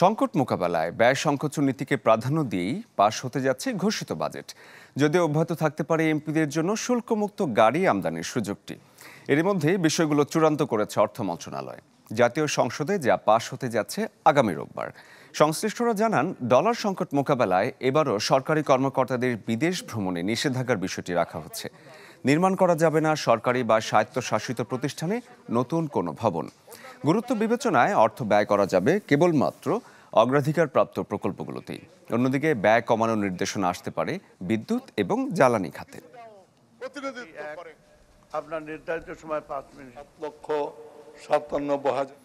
সংকট মোকাবেলায় ব্যয় সংকোচন নীতিকে প্রাধান্য দিয়েই পাশ হতে যাচ্ছে ঘোষিত বাজেট যদিও অব্যাহত থাকতে পারে এমপিদের জন্য শুল্কমুক্ত গাড়ি আমদানির সুযোগটি এর মধ্যে বিষয়গুলো চূড়ান্ত করেছে অর্থ মন্ত্রণালয় জাতীয় সংসদে যা পাশ হতে যাচ্ছে আগামী রোববার সংশ্লিষ্টরা জানান ডলার সংকট মোকাবেলায় এবারও সরকারি কর্মকর্তাদের বিদেশ ভ্রমণে নিষেধাজ্ঞার বিষয়টি রাখা হচ্ছে নির্মাণ করা যাবে না সরকারি বা স্বায়ত্তশাসিত প্রতিষ্ঠানে নতুন কোনো ভবন গুরুত্ব বিবেচনায় অর্থ ব্যয় করা যাবে কেবলমাত্র অগ্রাধিকারপ্রাপ্ত প্রকল্পগুলোতেই অন্যদিকে ব্যয় কমানোর নির্দেশনা আসতে পারে বিদ্যুৎ এবং জ্বালানি খাতে আপনার নির্ধারিত সময় পাঁচ মিনিট লক্ষ সাতান্ন হাজার